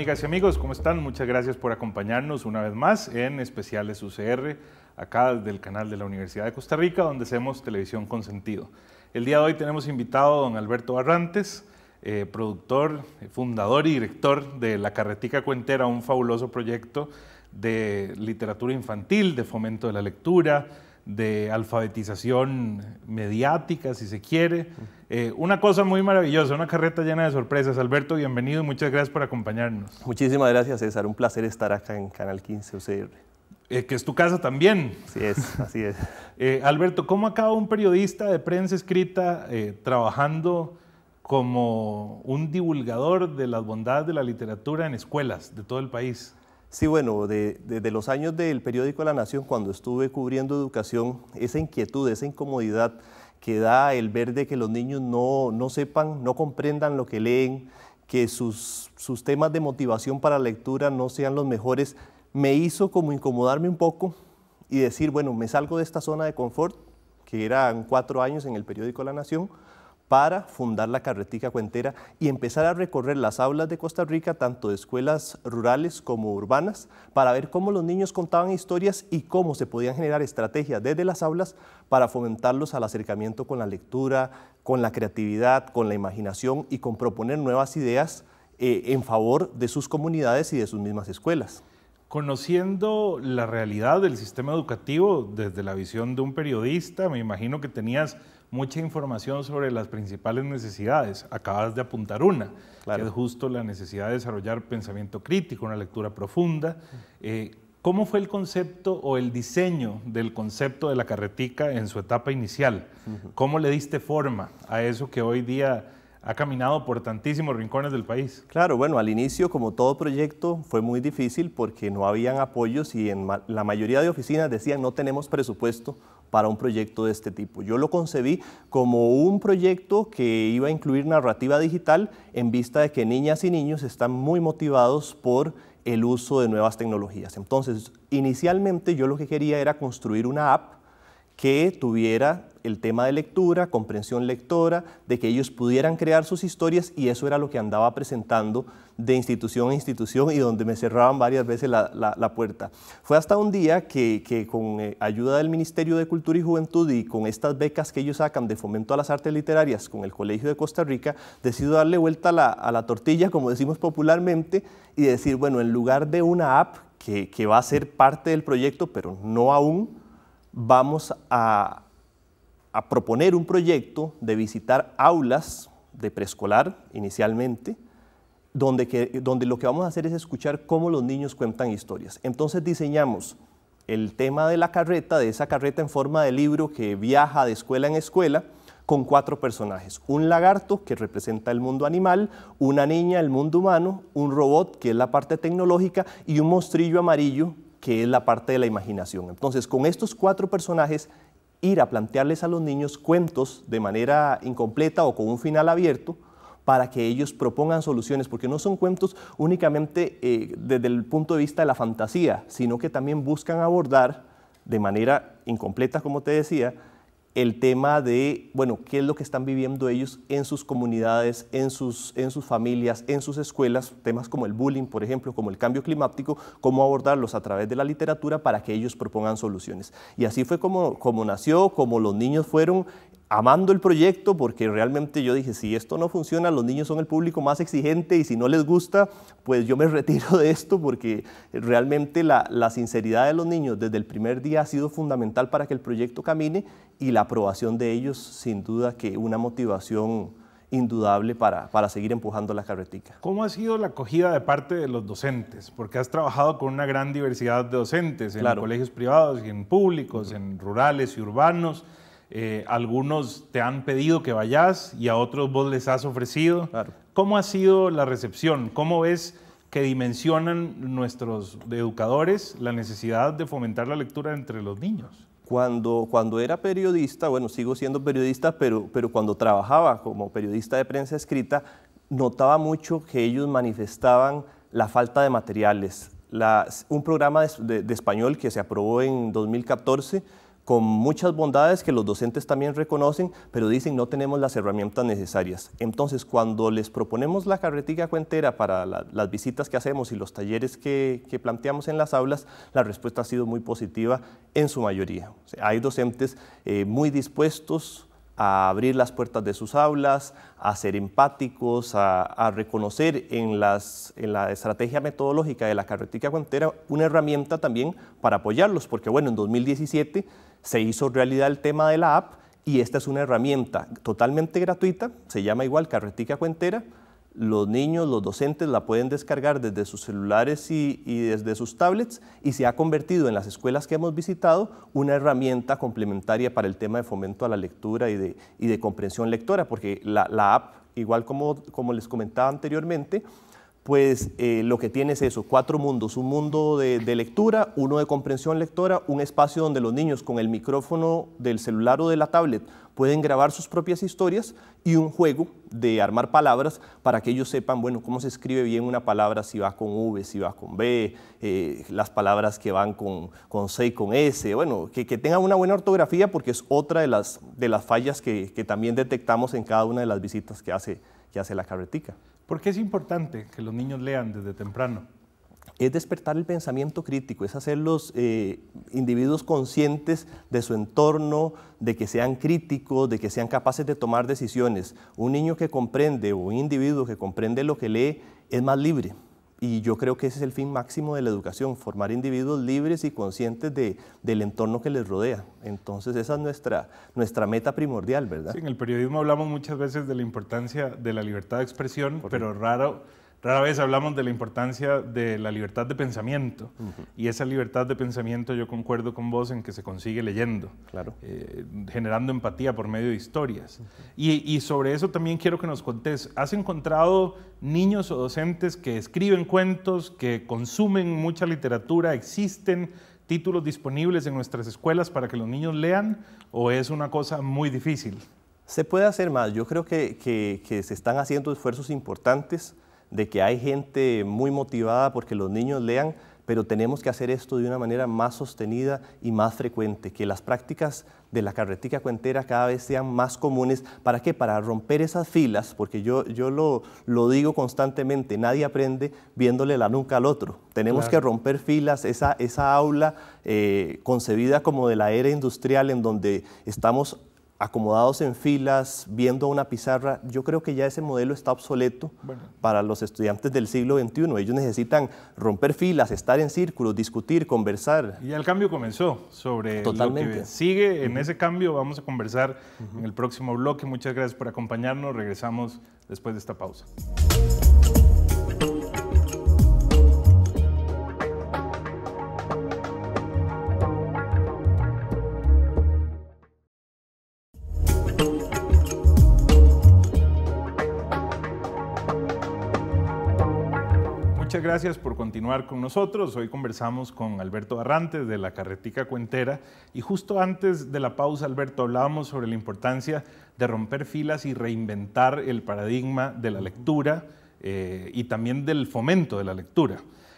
amigas y amigos, ¿cómo están? Muchas gracias por acompañarnos una vez más en Especiales UCR, acá del canal de la Universidad de Costa Rica, donde hacemos televisión con sentido. El día de hoy tenemos invitado a don Alberto Barrantes, eh, productor, fundador y director de La Carretica Cuentera, un fabuloso proyecto de literatura infantil, de fomento de la lectura, de alfabetización mediática, si se quiere. Eh, una cosa muy maravillosa, una carreta llena de sorpresas. Alberto, bienvenido y muchas gracias por acompañarnos. Muchísimas gracias, César. Un placer estar acá en Canal 15 UCR. Eh, que es tu casa también. Así es, así es. Eh, Alberto, ¿cómo acaba un periodista de prensa escrita trabajando como un divulgador de las bondades de la literatura en escuelas de todo el país? Sí, bueno, desde los años del periódico La Nación, cuando estuve cubriendo educación, esa inquietud, esa incomodidad que da el ver de que los niños no, sepan, no comprendan lo que leen, que sus, sus temas de motivación para lectura no sean los mejores, me hizo como incomodarme un poco y decir, bueno, me salgo de esta zona de confort, que eran cuatro años en el periódico La Nación, para fundar la carretica cuentera y empezar a recorrer las aulas de Costa Rica, tanto de escuelas rurales como urbanas, para ver cómo los niños contaban historias y cómo se podían generar estrategias desde las aulas para fomentarlos al acercamiento con la lectura, con la creatividad, con la imaginación y con proponer nuevas ideas eh, en favor de sus comunidades y de sus mismas escuelas. Conociendo la realidad del sistema educativo desde la visión de un periodista, me imagino que tenías mucha información sobre las principales necesidades. Acabas de apuntar una, que es justo la necesidad de desarrollar pensamiento crítico, una lectura profunda. Eh, ¿Cómo fue el concepto o el diseño del concepto de la carretica en su etapa inicial? ¿Cómo le diste forma a eso que hoy día ha caminado por tantísimos rincones del país. Claro, bueno, al inicio, como todo proyecto, fue muy difícil porque no habían apoyos y la mayoría de oficinas decían no tenemos presupuesto para un proyecto de este tipo. Yo lo concebí como un proyecto que iba a incluir narrativa digital en vista de que niñas y niños están muy motivados por el uso de nuevas tecnologías. Entonces, inicialmente yo lo que quería era construir una app que tuviera el tema de lectura, comprensión lectora, de que ellos pudieran crear sus historias y eso era lo que andaba presentando de institución a institución y donde me cerraban varias veces la, puerta. Fue hasta un día que, con eh, ayuda del Ministerio de Cultura y Juventud y con estas becas que ellos sacan de fomento a las artes literarias con el Colegio de Costa Rica, decido darle vuelta a la, tortilla, como decimos popularmente, y decir, bueno, en lugar de una app que, que va a ser parte del proyecto, pero no aún, vamos a, proponer un proyecto de visitar aulas de preescolar inicialmente, donde, donde lo que vamos a hacer es escuchar cómo los niños cuentan historias. Entonces diseñamos el tema de la carreta, de esa carreta en forma de libro que viaja de escuela en escuela, con cuatro personajes. Un lagarto que representa el mundo animal, una niña el mundo humano, un robot que es la parte tecnológica y un mostrillo amarillo que es la parte de la imaginación. Entonces, con estos cuatro personajes, ir a plantearles a los niños cuentos de manera incompleta o con un final abierto para que ellos propongan soluciones, porque no son cuentos únicamente eh, desde el punto de vista de la fantasía, sino que también buscan abordar de manera incompleta, como te decía, el tema de, bueno, qué es lo que están viviendo ellos en sus comunidades, en sus, en sus familias, en sus escuelas, temas como el bullying, por ejemplo, como el cambio climático, cómo abordarlos a través de la literatura para que ellos propongan soluciones. Y así fue como, como nació, como los niños fueron amando el proyecto porque realmente yo dije, si esto no funciona, los niños son el público más exigente y si no les gusta, pues yo me retiro de esto porque realmente la, sinceridad de los niños desde el primer día ha sido fundamental para que el proyecto camine y la aprobación de ellos sin duda que una motivación indudable para, seguir empujando la carretica. ¿Cómo ha sido la acogida de parte de los docentes? Porque has trabajado con una gran diversidad de docentes en colegios privados y en públicos, en rurales y urbanos. Eh, algunos te han pedido que vayas y a otros vos les has ofrecido. ¿Cómo ha sido la recepción? ¿Cómo ves que dimensionan nuestros educadores la necesidad de fomentar la lectura entre los niños? Cuando, cuando era periodista, bueno, sigo siendo periodista, pero, pero cuando trabajaba como periodista de prensa escrita, notaba mucho que ellos manifestaban la falta de materiales. un programa de español que se aprobó en 2014 con muchas bondades que los docentes también reconocen, pero dicen no tenemos las herramientas necesarias. Entonces, cuando les proponemos la carretilla cuentera para las visitas que hacemos y los talleres que, planteamos en las aulas, la respuesta ha sido muy positiva en su mayoría. hay docentes eh, muy dispuestos, a abrir las puertas de sus aulas, a ser empáticos, a, reconocer en, la estrategia metodológica de la carretica Cuentera una herramienta también para apoyarlos, porque bueno, en 2017 se hizo realidad el tema de la app y esta es una herramienta totalmente gratuita, se llama igual carretica cuentera, los niños, los docentes la pueden descargar desde sus celulares y, desde sus tablets y se ha convertido en las escuelas que hemos visitado una herramienta complementaria para el tema de fomento a la lectura y de, comprensión lectora, porque la, app, igual como, como les comentaba anteriormente, pues eh, lo que tiene es eso, cuatro mundos, un mundo de, lectura, uno de comprensión lectora, un espacio donde los niños con el micrófono del celular o de la tablet pueden grabar sus propias historias y un juego de armar palabras para que ellos sepan, bueno, cómo se escribe bien una palabra, si va con V, si va con B, eh, las palabras que van con, C y con S, bueno, que, que, tengan una buena ortografía porque es otra de las, fallas que, también detectamos en cada una de las visitas que hace, que hace la carretica. ¿Por qué es importante que los niños lean desde temprano? Es despertar el pensamiento crítico, es hacerlos los eh, individuos conscientes de su entorno, de que sean críticos, de que sean capaces de tomar decisiones. Un niño que comprende o un individuo que comprende lo que lee es más libre. Y yo creo que ese es el fin máximo de la educación, formar individuos libres y conscientes de, del entorno que les rodea. Entonces esa es nuestra, nuestra meta primordial, ¿verdad? Sí, en el periodismo hablamos muchas veces de la importancia de la libertad de expresión, pero raro Rara vez hablamos de la importancia de la libertad de pensamiento y esa libertad de pensamiento yo concuerdo con vos en que se consigue leyendo, eh, generando empatía por medio de historias. y, sobre eso también quiero que nos contés, ¿has encontrado niños o docentes que escriben cuentos, que consumen mucha literatura, existen títulos disponibles en nuestras escuelas para que los niños lean o es una cosa muy difícil? Se puede hacer más, yo creo que, que se están haciendo esfuerzos importantes de que hay gente muy motivada porque los niños lean, pero tenemos que hacer esto de una manera más sostenida y más frecuente, que las prácticas de la carretica cuentera cada vez sean más comunes. ¿Para qué? Para romper esas filas, porque yo, yo lo, lo digo constantemente, nadie aprende viéndole la nuca al otro. Tenemos que romper filas, esa, esa aula eh, concebida como de la era industrial en donde estamos acomodados en filas, viendo una pizarra, yo creo que ya ese modelo está obsoleto para los estudiantes del siglo XXI. Ellos necesitan romper filas, estar en círculos, discutir, conversar. Y el cambio comenzó sobre Totalmente. lo que sigue. En ese cambio vamos a conversar en el próximo bloque. Muchas gracias por acompañarnos. Regresamos después de esta pausa. gracias por continuar con nosotros. Hoy conversamos con Alberto Barrantes de la Carretica Cuentera y justo antes de la pausa, Alberto, hablábamos sobre la importancia de romper filas y reinventar el paradigma de la lectura eh, y también del fomento de la lectura.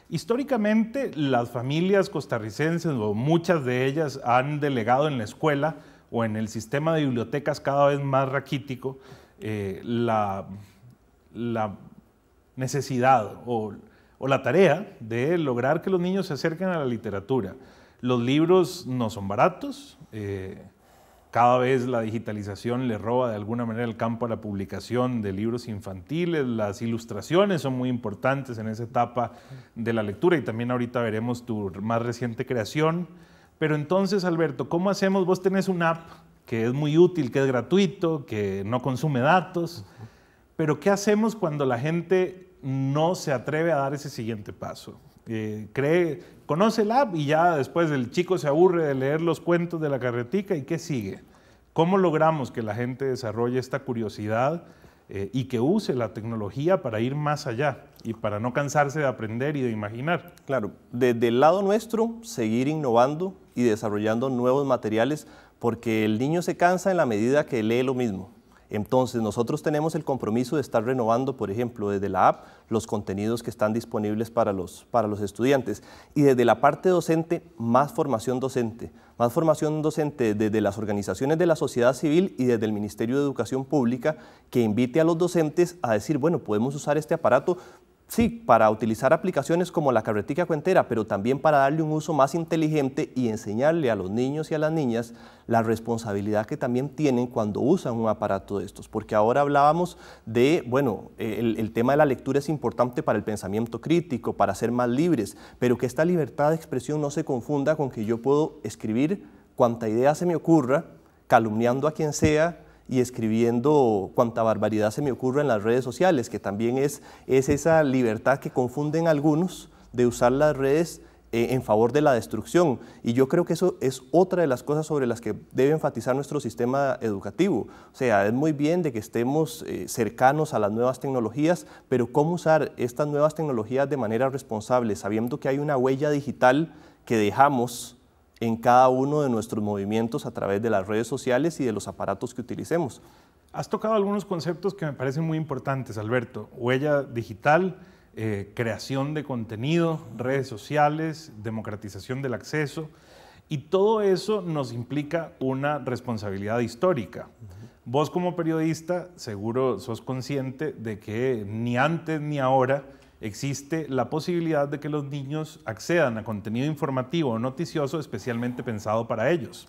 Históricamente, las familias costarricenses o muchas de ellas han delegado en la escuela o en el sistema de bibliotecas cada vez más raquítico eh, la, la necesidad o o la tarea de lograr que los niños se acerquen a la literatura. Los libros no son baratos, eh, cada vez la digitalización le roba de alguna manera el campo a la publicación de libros infantiles, las ilustraciones son muy importantes en esa etapa de la lectura y también ahorita veremos tu más reciente creación. Pero entonces, Alberto, ¿cómo hacemos? Vos tenés una app que es muy útil, que es gratuito, que no consume datos, pero ¿qué hacemos cuando la gente no se atreve a dar ese siguiente paso. Eh, conoce el app y ya después el chico se aburre de leer los cuentos de la carretica y qué sigue. ¿Cómo logramos que la gente desarrolle esta curiosidad eh, y que use la tecnología para ir más allá y para no cansarse de aprender y de imaginar? Claro, desde el lado nuestro, seguir innovando y desarrollando nuevos materiales porque el niño se cansa en la medida que lee lo mismo. Entonces, nosotros tenemos el compromiso de estar renovando, por ejemplo, desde la app, los contenidos que están disponibles para los, para los estudiantes. Y desde la parte docente, más formación docente. Más formación docente desde las organizaciones de la sociedad civil y desde el Ministerio de Educación Pública, que invite a los docentes a decir, bueno, podemos usar este aparato, Sí, para utilizar aplicaciones como la carretica cuentera, pero también para darle un uso más inteligente y enseñarle a los niños y a las niñas la responsabilidad que también tienen cuando usan un aparato de estos. Porque ahora hablábamos de, bueno, el, tema de la lectura es importante para el pensamiento crítico, para ser más libres, pero que esta libertad de expresión no se confunda con que yo puedo escribir cuanta idea se me ocurra, calumniando a quien sea, y escribiendo cuanta barbaridad se me ocurre en las redes sociales, que también es, es esa libertad que confunden algunos de usar las redes eh, en favor de la destrucción. Y yo creo que eso es otra de las cosas sobre las que debe enfatizar nuestro sistema educativo. O sea, es muy bien de que estemos eh, cercanos a las nuevas tecnologías, pero cómo usar estas nuevas tecnologías de manera responsable, sabiendo que hay una huella digital que dejamos en cada uno de nuestros movimientos a través de las redes sociales y de los aparatos que utilicemos. Has tocado algunos conceptos que me parecen muy importantes, Alberto. Huella digital, eh, creación de contenido, redes sociales, democratización del acceso. Y todo eso nos implica una responsabilidad histórica. Vos como periodista seguro sos consciente de que ni antes ni ahora existe la posibilidad de que los niños accedan a contenido informativo o noticioso especialmente pensado para ellos.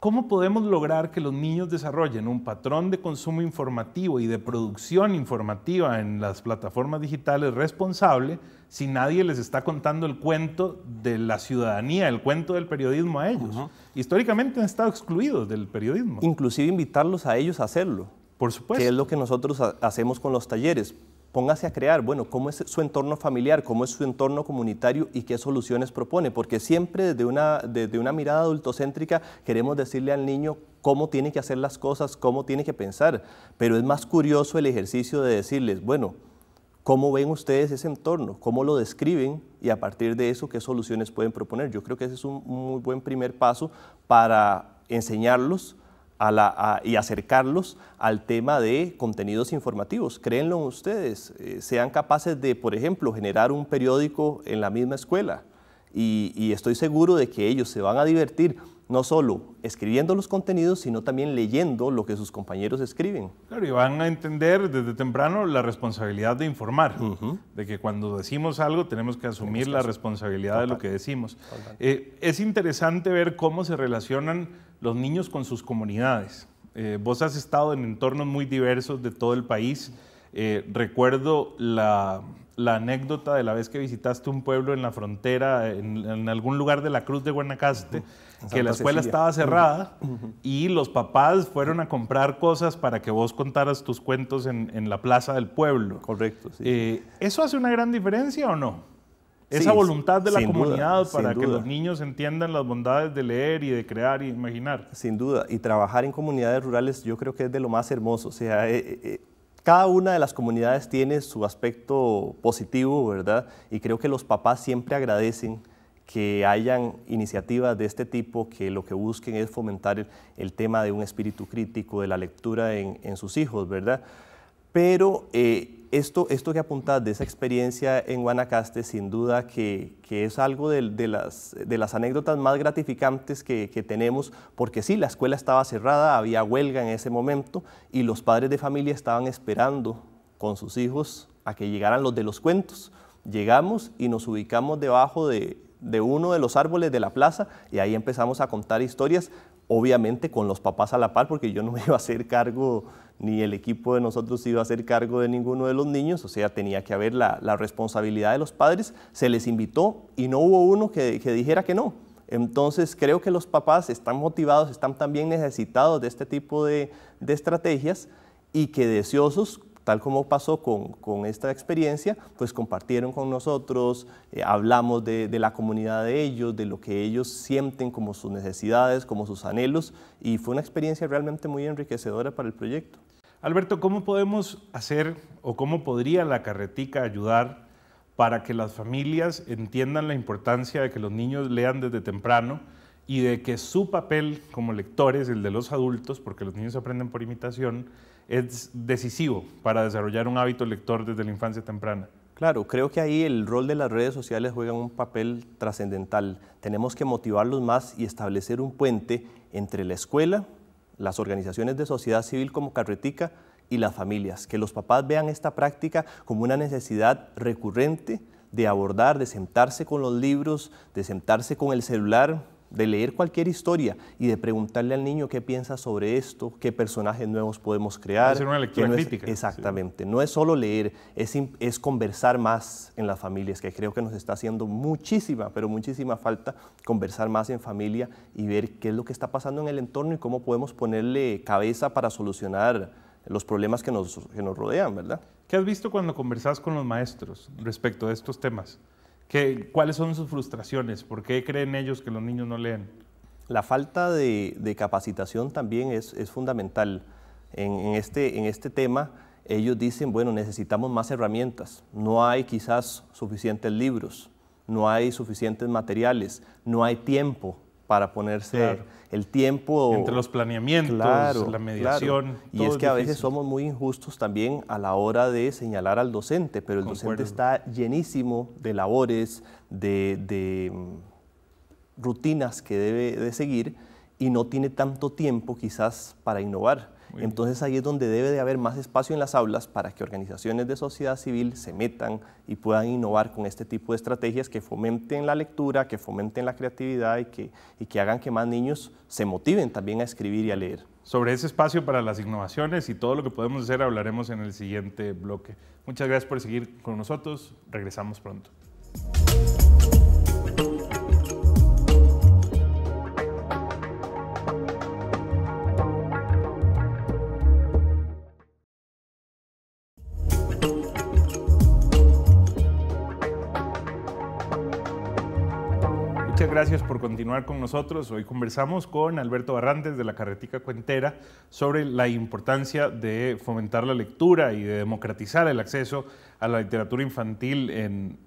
¿Cómo podemos lograr que los niños desarrollen un patrón de consumo informativo y de producción informativa en las plataformas digitales responsable si nadie les está contando el cuento de la ciudadanía, el cuento del periodismo a ellos? Históricamente han estado excluidos del periodismo. Inclusive invitarlos a ellos a hacerlo. Por supuesto. Que es lo que nosotros hacemos con los talleres póngase a crear, bueno, cómo es su entorno familiar, cómo es su entorno comunitario y qué soluciones propone, porque siempre desde una, desde una mirada adultocéntrica queremos decirle al niño cómo tiene que hacer las cosas, cómo tiene que pensar, pero es más curioso el ejercicio de decirles, bueno, ¿Cómo ven ustedes ese entorno? ¿Cómo lo describen? Y a partir de eso, ¿qué soluciones pueden proponer? Yo creo que ese es un muy buen primer paso para enseñarlos y acercarlos al tema de contenidos informativos. Créenlo ustedes, eh, sean capaces de, por ejemplo, generar un periódico en la misma escuela y, estoy seguro de que ellos se van a divertir no solo escribiendo los contenidos, sino también leyendo lo que sus compañeros escriben. Claro, y van a entender desde temprano la responsabilidad de informar, de que cuando decimos algo tenemos que asumir la responsabilidad de lo que decimos. Eh, es interesante ver cómo se relacionan los niños con sus comunidades. Eh, vos has estado en entornos muy diversos de todo el país. Eh, recuerdo la, anécdota de la vez que visitaste un pueblo en la frontera, en, algún lugar de la Cruz de Guanacaste, que la escuela estaba cerrada y los papás fueron a comprar cosas para que vos contaras tus cuentos en, la plaza del pueblo. Correcto. Eh, ¿Eso hace una gran diferencia o no? esa voluntad de la comunidad para que los niños entiendan las bondades de leer y de crear y imaginar. Sin duda, y trabajar en comunidades rurales yo creo que es de lo más hermoso. O sea, eh, eh, eh, cada una de las comunidades tiene su aspecto positivo, ¿verdad? Y creo que los papás siempre agradecen que hayan iniciativas de este tipo que lo que busquen es fomentar el, tema de un espíritu crítico, de la lectura en, en sus hijos, ¿verdad? Pero eh, esto, esto que apuntas de esa experiencia en Guanacaste, sin duda que, es algo de, las, anécdotas más gratificantes que, tenemos, porque sí, la escuela estaba cerrada, había huelga en ese momento y los padres de familia estaban esperando con sus hijos a que llegaran los de los cuentos. Llegamos y nos ubicamos debajo de, de uno de los árboles de la plaza y ahí empezamos a contar historias, obviamente con los papás a la par, porque yo no me iba a hacer cargo ni el equipo de nosotros iba a ser cargo de ninguno de los niños, o sea, tenía que haber la, responsabilidad de los padres, se les invitó y no hubo uno que, dijera que no. Entonces creo que los papás están motivados, están también necesitados de este tipo de, estrategias y que deseosos, tal como pasó con, esta experiencia, pues compartieron con nosotros, eh, hablamos de, la comunidad de ellos, de lo que ellos sienten como sus necesidades, como sus anhelos y fue una experiencia realmente muy enriquecedora para el proyecto. Alberto, ¿cómo podemos hacer o cómo podría la carretica ayudar para que las familias entiendan la importancia de que los niños lean desde temprano y de que su papel como lectores, el de los adultos, porque los niños aprenden por imitación, es decisivo para desarrollar un hábito lector desde la infancia temprana? Claro, creo que ahí el rol de las redes sociales juega un papel trascendental. Tenemos que motivarlos más y establecer un puente entre la escuela las organizaciones de sociedad civil como Carretica y las familias, que los papás vean esta práctica como una necesidad recurrente de abordar, de sentarse con los libros, de sentarse con el celular de leer cualquier historia y de preguntarle al niño qué piensa sobre esto, qué personajes nuevos podemos crear. Hacer una lectura Exactamente. No es solo leer, es, conversar más en las familias, que creo que nos está haciendo muchísima, pero muchísima falta conversar más en familia y ver qué es lo que está pasando en el entorno y cómo podemos ponerle cabeza para solucionar los problemas que nos, nos rodean, ¿verdad? ¿Qué has visto cuando conversas con los maestros respecto a estos temas? ¿Cuáles son sus frustraciones? ¿Por qué creen ellos que los niños no leen? La falta de, capacitación también es, fundamental. Este, en este tema, ellos dicen, bueno, necesitamos más herramientas, no hay quizás suficientes libros, no hay suficientes materiales, no hay tiempo para ponerse el tiempo. Entre los planeamientos, la mediación. Y es que a veces somos muy injustos también a la hora de señalar al docente, pero el docente está llenísimo de labores, de mm, rutinas que debe de seguir y no tiene tanto tiempo quizás para innovar. Entonces ahí es donde debe de haber más espacio en las aulas para que organizaciones de sociedad civil se metan y puedan innovar con este tipo de estrategias que fomenten la lectura, que fomenten la creatividad y que, y que hagan que más niños se motiven también a escribir y a leer. Sobre ese espacio para las innovaciones y todo lo que podemos hacer hablaremos en el siguiente bloque. Muchas gracias por seguir con nosotros. Regresamos pronto. con nosotros. Hoy conversamos con Alberto Barrantes de la Carretica Cuentera sobre la importancia de fomentar la lectura y de democratizar el acceso a la literatura infantil en,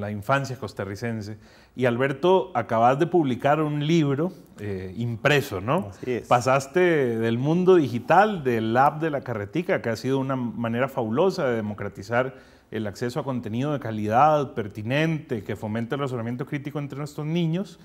la infancia costarricense. Y Alberto, acabas de publicar un libro eh, impreso, ¿no? Pasaste del mundo digital, del app de la carretica, que ha sido una manera fabulosa de democratizar el acceso a contenido de calidad, pertinente, que fomente el razonamiento crítico entre nuestros niños,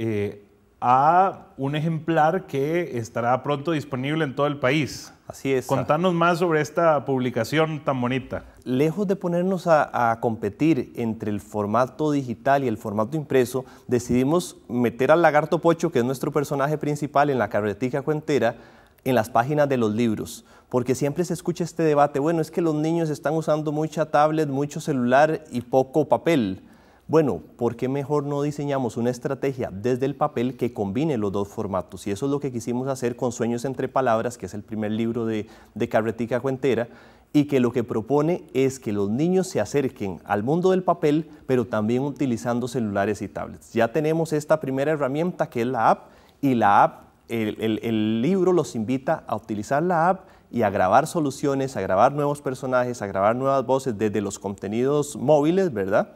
eh, a un ejemplar que estará pronto disponible en todo el país. Así es. Contanos más sobre esta publicación tan bonita. Lejos de ponernos a, competir entre el formato digital y el formato impreso, decidimos meter al lagarto Pocho, que es nuestro personaje principal en la carretica cuentera, en las páginas de los libros, porque siempre se escucha este debate, bueno, es que los niños están usando mucha tablet, mucho celular y poco papel bueno, ¿por qué mejor no diseñamos una estrategia desde el papel que combine los dos formatos? Y eso es lo que quisimos hacer con Sueños entre Palabras, que es el primer libro de, Carretica Cuentera, y que lo que propone es que los niños se acerquen al mundo del papel, pero también utilizando celulares y tablets. Ya tenemos esta primera herramienta que es la app, y la app, el, el libro los invita a utilizar la app y a grabar soluciones, a grabar nuevos personajes, a grabar nuevas voces desde los contenidos móviles, ¿verdad?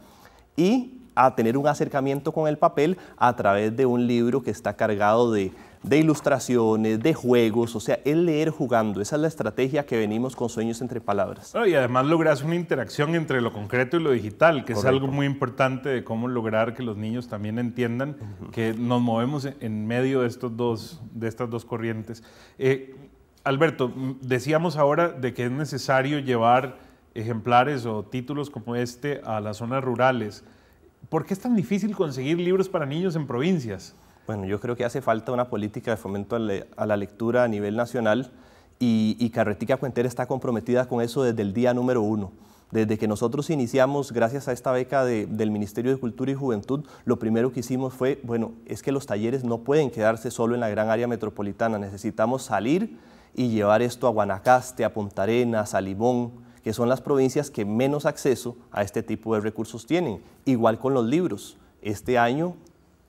y a tener un acercamiento con el papel a través de un libro que está cargado de, ilustraciones, de juegos, o sea, el leer jugando. Esa es la estrategia que venimos con Sueños entre Palabras. y además logras una interacción entre lo concreto y lo digital, que es algo muy importante de cómo lograr que los niños también entiendan que nos movemos en medio de, estos dos, de estas dos corrientes. Eh, Alberto, decíamos ahora de que es necesario llevar ejemplares o títulos como este a las zonas rurales. ¿Por qué es tan difícil conseguir libros para niños en provincias? Bueno, yo creo que hace falta una política de fomento a la lectura a nivel nacional y, Carretica Cuentera está comprometida con eso desde el día número uno. Desde que nosotros iniciamos, gracias a esta beca del Ministerio de Cultura y Juventud, lo primero que hicimos fue, bueno, es que los talleres no pueden quedarse solo en la gran área metropolitana, necesitamos salir y llevar esto a Guanacaste, a Punta Arenas, a Limón, que son las provincias que menos acceso a este tipo de recursos tienen. Igual con los libros. Este año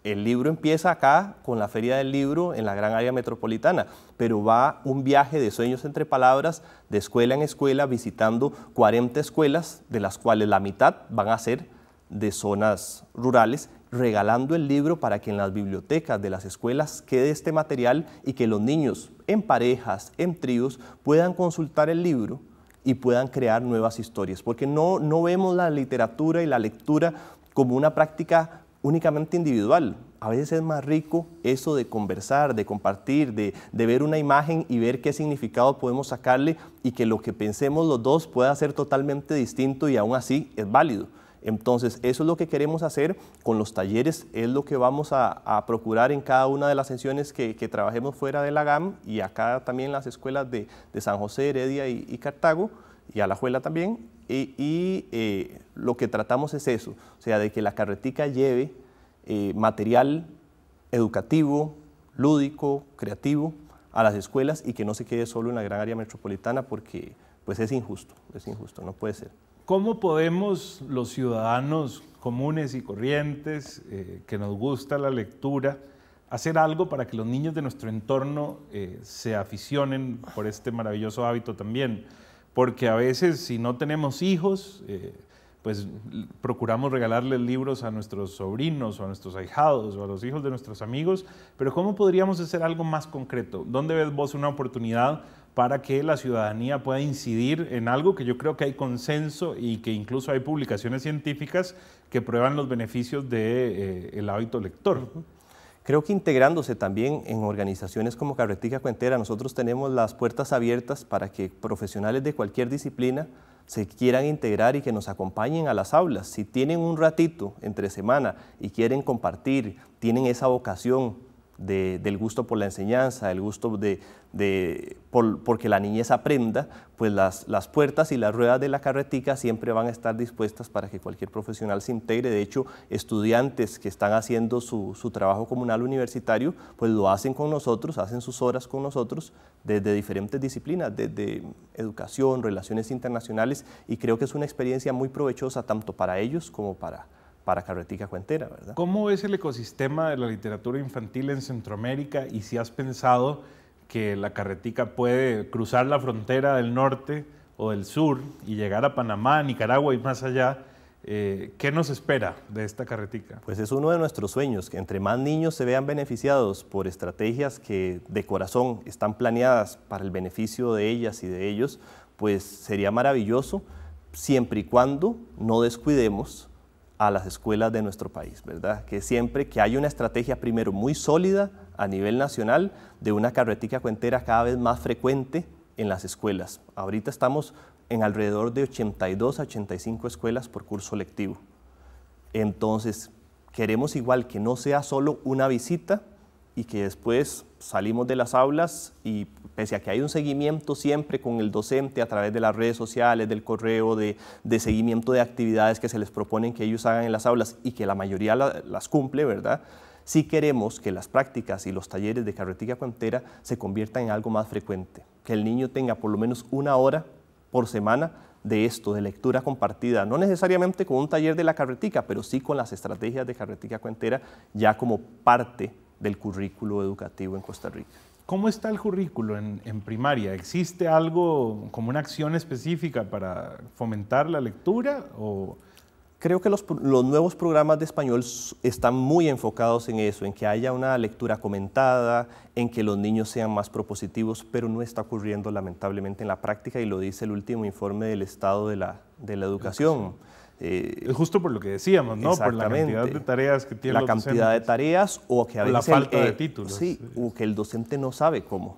el libro empieza acá con la Feria del Libro en la gran área metropolitana, pero va un viaje de sueños entre palabras, de escuela en escuela, visitando 40 escuelas, de las cuales la mitad van a ser de zonas rurales, regalando el libro para que en las bibliotecas de las escuelas quede este material y que los niños en parejas, en tríos, puedan consultar el libro y puedan crear nuevas historias, porque no, vemos la literatura y la lectura como una práctica únicamente individual. A veces es más rico eso de conversar, de compartir, de, de, ver una imagen y ver qué significado podemos sacarle y que lo que pensemos los dos pueda ser totalmente distinto y aún así es válido. Entonces, eso es lo que queremos hacer con los talleres, es lo que vamos a, procurar en cada una de las sesiones que, trabajemos fuera de la GAM y acá también las escuelas de, San José, Heredia y, y Cartago y Alajuela también. Y, eh, lo que tratamos es eso, o sea, de que la carretica lleve eh, material educativo, lúdico, creativo a las escuelas y que no se quede solo en la gran área metropolitana porque pues es injusto, es injusto, no puede ser. ¿Cómo podemos los ciudadanos comunes y corrientes eh, que nos gusta la lectura hacer algo para que los niños de nuestro entorno eh, se aficionen por este maravilloso hábito también? Porque a veces si no tenemos hijos, eh, pues procuramos regalarles libros a nuestros sobrinos o a nuestros ahijados o a los hijos de nuestros amigos, pero ¿cómo podríamos hacer algo más concreto? ¿Dónde ves vos una oportunidad para que la ciudadanía pueda incidir en algo que yo creo que hay consenso y que incluso hay publicaciones científicas que prueban los beneficios del de, eh, el hábito lector. Creo que integrándose también en organizaciones como Carretica Cuentera, nosotros tenemos las puertas abiertas para que profesionales de cualquier disciplina se quieran integrar y que nos acompañen a las aulas. Si tienen un ratito entre semana y quieren compartir, tienen esa vocación del gusto por la enseñanza, el gusto de, por, porque la niñez aprenda, pues las, puertas y las ruedas de la carretica siempre van a estar dispuestas para que cualquier profesional se integre. De hecho, estudiantes que están haciendo su, su trabajo comunal universitario, pues lo hacen con nosotros, hacen sus horas con nosotros desde diferentes disciplinas, desde educación, relaciones internacionales, y creo que es una experiencia muy provechosa tanto para ellos como para para Carretica Cuentera, ¿verdad? ¿Cómo es el ecosistema de la literatura infantil en Centroamérica y si has pensado que la Carretica puede cruzar la frontera del norte o del sur y llegar a Panamá, Nicaragua y más allá? Eh, ¿Qué nos espera de esta carretica? Pues es uno de nuestros sueños, que entre más niños se vean beneficiados por estrategias que de corazón están planeadas para el beneficio de ellas y de ellos, pues sería maravilloso siempre y cuando no descuidemos a las escuelas de nuestro país, ¿verdad? Que siempre que hay una estrategia primero muy sólida a nivel nacional de una carretica cuentera cada vez más frecuente en las escuelas. Ahorita estamos en alrededor de 82 a 85 escuelas por curso lectivo. Entonces, queremos igual que no sea solo una visita y que después salimos de las aulas y pese a que hay un seguimiento siempre con el docente a través de las redes sociales, del correo, de, seguimiento de actividades que se les proponen que ellos hagan en las aulas y que la mayoría las cumple, ¿verdad? Si sí queremos que las prácticas y los talleres de carretilla cuentera se conviertan en algo más frecuente, que el niño tenga por lo menos una hora por semana de esto, de lectura compartida, no necesariamente con un taller de la carretica, pero sí con las estrategias de carretica cuentera ya como parte del currículo educativo en Costa Rica. ¿Cómo está el currículo en, primaria? ¿Existe algo como una acción específica para fomentar la lectura? O... Creo que los, nuevos programas de español están muy enfocados en eso, en que haya una lectura comentada, en que los niños sean más propositivos, pero no está ocurriendo lamentablemente en la práctica y lo dice el último informe del Estado de la, educación eh, justo por lo que decíamos, ¿no? Por la cantidad de tareas que tiene La cantidad de tareas o que a veces... la falta de eh, títulos. Sí, o que el docente no sabe cómo.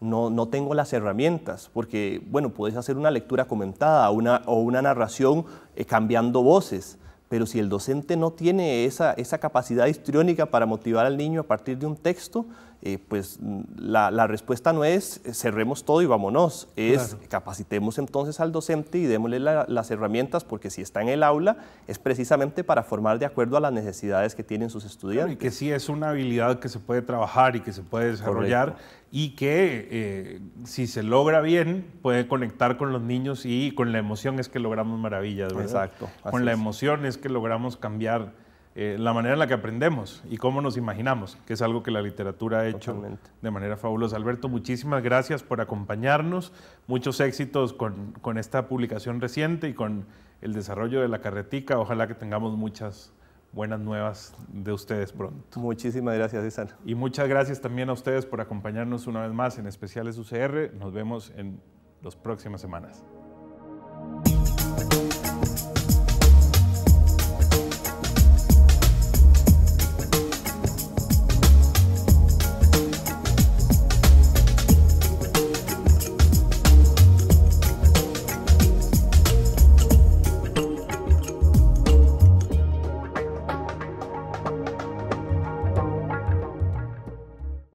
No, no tengo las herramientas, porque, bueno, puedes hacer una lectura comentada o una narración eh, cambiando voces, pero si el docente no tiene esa, esa capacidad histriónica para motivar al niño a partir de un texto, eh, pues la, respuesta no es eh, cerremos todo y vámonos, es capacitemos entonces al docente y démosle las herramientas, porque si está en el aula es precisamente para formar de acuerdo a las necesidades que tienen sus estudiantes. y que sí es una habilidad que se puede trabajar y que se puede desarrollar y que eh, si se logra bien puede conectar con los niños y con la emoción es que logramos maravillas, Exacto. Con la emoción es que logramos cambiar eh, la manera en la que aprendemos y cómo nos imaginamos, que es algo que la literatura ha hecho de manera fabulosa. Alberto, muchísimas gracias por acompañarnos, muchos éxitos con, con, esta publicación reciente y con el desarrollo de la carretica. Ojalá que tengamos muchas buenas nuevas de ustedes pronto. Muchísimas gracias, Isan. Y muchas gracias también a ustedes por acompañarnos una vez más en Especiales UCR. Nos vemos en las próximas semanas.